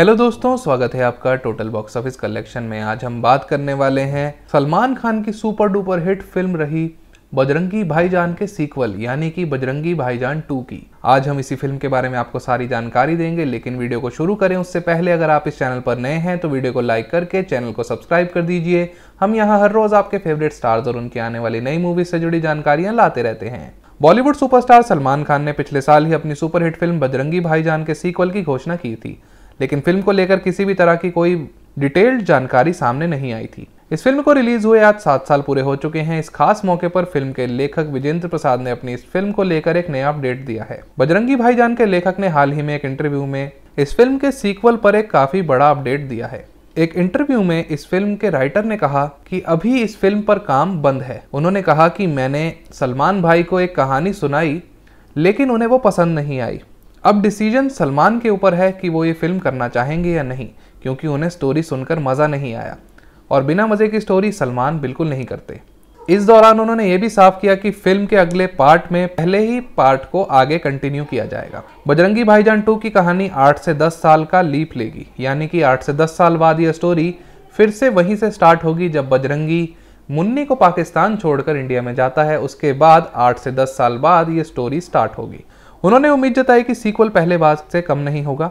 hello दोस्तों स्वागत है आपका टोटल बॉक्स ऑफिस कलेक्शन में आज हम बात करने वाले हैं सलमान खान की सुपर डुपर हिट फिल्म रही बजरंगी भाईजान के सीक्वल यानी कि बजरंगी भाईजान 2 की आज हम इसी फिल्म के बारे में आपको सारी जानकारी देंगे लेकिन वीडियो को शुरू करें उससे पहले अगर आप इस चैनल पर नए हैं तो वीडियो को लाइक करके चैनल को सब्सक्राइब कर दीजिए हम यहाँ हर रोज आपके फेवरेट स्टार्स और उनकी आने वाली नई मूवीज से जुड़ी जानकारियां लाते रहते हैं बॉलीवुड सुपरस्टार सलमान खान ने पिछले साल ही अपनी सुपरहिट फिल्म बजरंगी भाईजान के सीक्वल की घोषणा की थी लेकिन फिल्म को लेकर किसी भी तरह की कोई डिटेल्ड जानकारी सामने नहीं आई थी इस फिल्म को रिलीज हुए आज सात साल पूरे हो चुके हैं इस खास मौके पर फिल्म के लेखक विजेंद्र प्रसाद ने अपनी इस फिल्म को लेकर एक नया अपडेट दिया है बजरंगी भाईजान के लेखक ने हाल ही में एक इंटरव्यू में इस फिल्म के सीक्वल पर एक काफी बड़ा अपडेट दिया है एक इंटरव्यू में इस फिल्म के राइटर ने कहा कि अभी इस फिल्म पर काम बंद है उन्होंने कहा कि मैंने सलमान भाई को एक कहानी सुनाई लेकिन उन्हें वो पसंद नहीं आई अब डिसीजन सलमान के ऊपर है कि वो ये फिल्म करना चाहेंगे या नहीं क्योंकि उन्हें स्टोरी सुनकर मज़ा नहीं आया और बिना मज़े की स्टोरी सलमान बिल्कुल नहीं करते इस दौरान उन्होंने ये भी साफ किया कि फिल्म के अगले पार्ट में पहले ही पार्ट को आगे कंटिन्यू किया जाएगा बजरंगी भाईजान टू की कहानी 8 से 10 साल का लीप लेगी यानी कि 8 से 10 साल बाद यह स्टोरी फिर से वहीं से स्टार्ट होगी जब बजरंगी मुन्नी को पाकिस्तान छोड़कर इंडिया में जाता है उसके बाद आठ से दस साल बाद ये स्टोरी स्टार्ट होगी उन्होंने उम्मीद जताई कि सीक्वल पहले बाज से कम नहीं होगा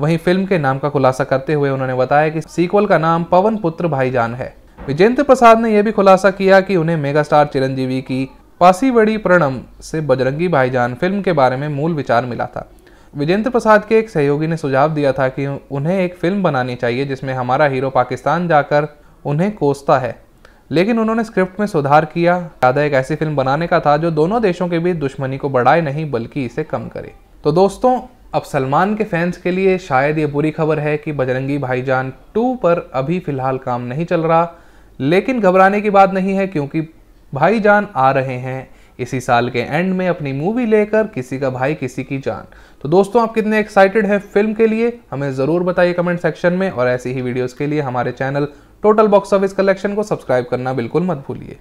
वहीं फिल्म के नाम का खुलासा करते हुए उन्होंने बताया कि सीक्वल का नाम पवन पुत्र भाईजान है विजेंद्र प्रसाद ने यह भी खुलासा किया कि उन्हें मेगा स्टार चिरंजीवी की पासीवड़ी प्रणम से बजरंगी भाईजान फिल्म के बारे में मूल विचार मिला था विजेंद्र प्रसाद के एक सहयोगी ने सुझाव दिया था कि उन्हें एक फिल्म बनानी चाहिए जिसमें हमारा हीरो पाकिस्तान जाकर उन्हें कोसता है लेकिन उन्होंने स्क्रिप्ट में सुधार किया ज़्यादा एक ऐसी फिल्म बनाने का था जो दोनों देशों के बीच दुश्मनी को बढ़ाए नहीं बल्कि इसे कम करे तो दोस्तों अब सलमान के फैंस के लिए शायद ये बुरी खबर है कि बजरंगी भाईजान 2 पर अभी फ़िलहाल काम नहीं चल रहा लेकिन घबराने की बात नहीं है क्योंकि भाईजान आ रहे हैं इसी साल के एंड में अपनी मूवी लेकर किसी का भाई किसी की जान तो दोस्तों आप कितने एक्साइटेड हैं फिल्म के लिए हमें ज़रूर बताइए कमेंट सेक्शन में और ऐसी ही वीडियोज़ के लिए हमारे channel total box office collection को सब्सक्राइब करना बिल्कुल मत भूलिए